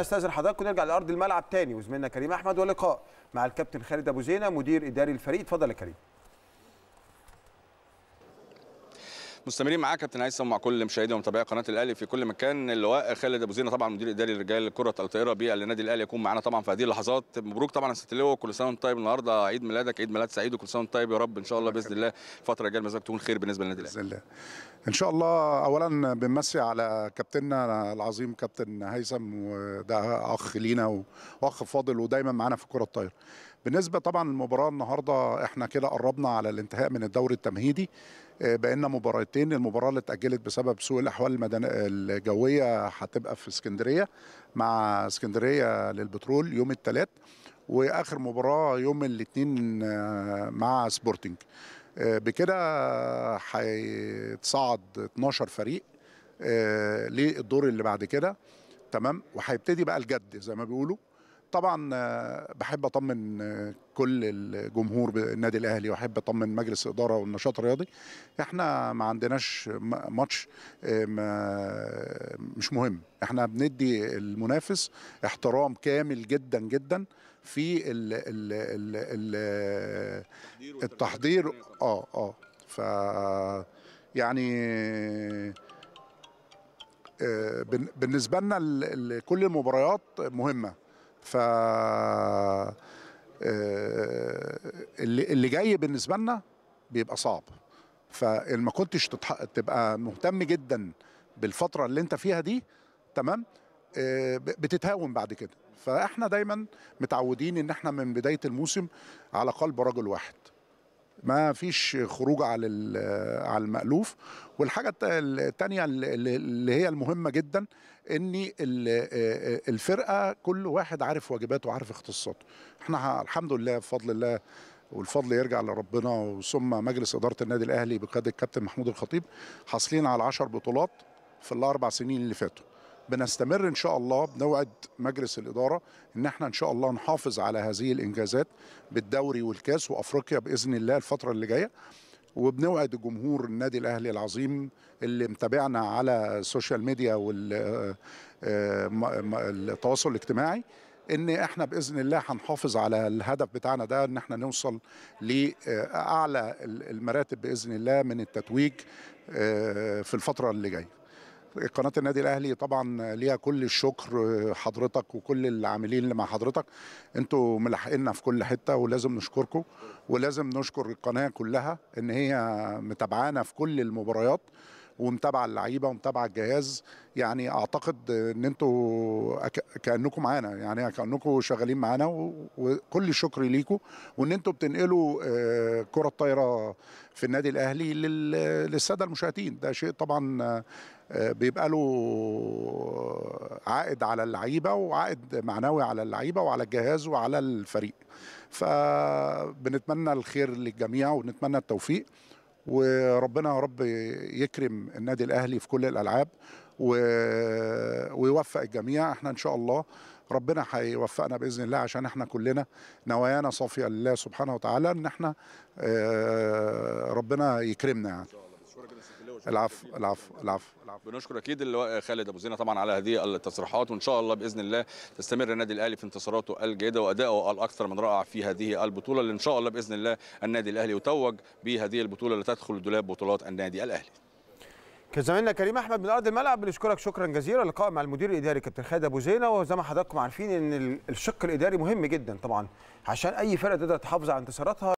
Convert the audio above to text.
استاذن حضرتك ونرجع لارض الملعب تاني وزميلنا كريم احمد ولقاء مع الكابتن خالد ابو زينه مدير اداري الفريق اتفضل يا كريم مستمرين معاك كابتن هيثم مع كل مشاهدي ومتابعي قناه الاهلي في كل مكان اللواء خالد ابو زينه طبعا مدير اداري لرجال كره الطائره بالنادي الاهلي يكون معانا طبعا في هذه اللحظات مبروك طبعا يا ست كل سنه وانت طيب النهارده عيد ميلادك عيد ميلاد سعيد وكل سنه وانت طيب يا رب ان شاء الله باذن الله الفتره الجايه مزاجك تكون خير بالنسبه للنادي الاهلي باذن الله ان شاء الله اولا بنمسي على كابتننا العظيم كابتن هيثم وده اخ لينا واخ فاضل ودايما معانا في كره الطائره بالنسبه طبعا المباراه النهارده احنا كده قربنا على الانتهاء من الدوري التمهيدي آه، بقينا مباراتين المباراه اللي اتاجلت بسبب سوء الاحوال المدن... الجويه هتبقى في اسكندريه مع اسكندريه للبترول يوم الثلاث واخر مباراه يوم الاثنين آه، مع سبورتنج آه، بكده هيتصعد 12 فريق للدور اللي بعد كده تمام وهيبتدي بقى الجد زي ما بيقولوا طبعا آه، بحب اطمن آه، كل الجمهور بالنادي الاهلي واحب اطمن مجلس الاداره والنشاط الرياضي احنا ما عندناش ماتش آه، مش مهم احنا بندي المنافس احترام كامل جدا جدا في الـ الـ الـ الـ التحضير اه اه ف يعني بالنسبه لنا كل المباريات مهمه ف آه، اللي جاي بالنسبه لنا بيبقى صعب فلما كنتش تبقى مهتم جدا بالفتره اللي انت فيها دي تمام آه، بتتهاون بعد كده فاحنا دايما متعودين ان احنا من بدايه الموسم على قلب رجل واحد ما فيش خروج على على المألوف والحاجة الثانية اللي هي المهمة جدا ان الفرقة كل واحد عارف واجباته وعارف اختصاصاته احنا الحمد لله بفضل الله والفضل يرجع لربنا وثم مجلس إدارة النادي الأهلي بقيادة الكابتن محمود الخطيب حاصلين على 10 بطولات في الأربع سنين اللي فاتوا بنستمر ان شاء الله بنوعد مجلس الاداره ان احنا ان شاء الله نحافظ على هذه الانجازات بالدوري والكاس وافريقيا باذن الله الفتره اللي جايه وبنوعد جمهور النادي الاهلي العظيم اللي متابعنا على السوشيال آه، ميديا والتواصل الاجتماعي ان احنا باذن الله هنحافظ على الهدف بتاعنا ده ان احنا نوصل لاعلى آه، المراتب باذن الله من التتويج آه، في الفتره اللي جايه قناه النادي الاهلي طبعا ليها كل الشكر آه، حضرتك وكل العاملين اللي مع حضرتك انتوا ملحقنا في كل حته ولازم نشكركم ولازم نشكر القناه كلها ان هي متابعانا في كل المباريات ومتابعه اللعيبه ومتابعه الجهاز يعني اعتقد ان انتوا كانكم معانا يعني كانكم شغالين معانا وكل الشكر ليكم وان انتوا بتنقلوا آه، كره الطايره في النادي الاهلي للساده المشاهدين ده شيء طبعا آه، بيبقى له عائد على اللعيبه وعائد معنوي على اللعيبه وعلى الجهاز وعلى الفريق فبنتمنى الخير للجميع ونتمنى التوفيق وربنا يا رب يكرم النادي الاهلي في كل الالعاب و... ويوفق الجميع احنا ان شاء الله ربنا هيوفقنا باذن الله عشان احنا كلنا نوايانا صافيه لله سبحانه وتعالى ان احنا آه، ربنا يكرمنا يعني العفو العفو العفو بنشكر اكيد خالد ابو زينه طبعا على هذه التصريحات وان شاء الله باذن الله تستمر النادي الاهلي في انتصاراته الجيده وادائه الاكثر من رائع في هذه البطوله اللي ان شاء الله باذن الله النادي الاهلي يتوج بهذه البطوله اللي تدخل دولاب بطولات النادي الاهلي كزميلنا كريم احمد من ارض الملعب بنشكرك شكرا جزيلا لقاء مع المدير الاداري كابتن خالد ابو زينه وزي ما حضراتكم عارفين ان الشق الاداري مهم جدا طبعا عشان اي فرقه تقدر تحافظ على انتصاراتها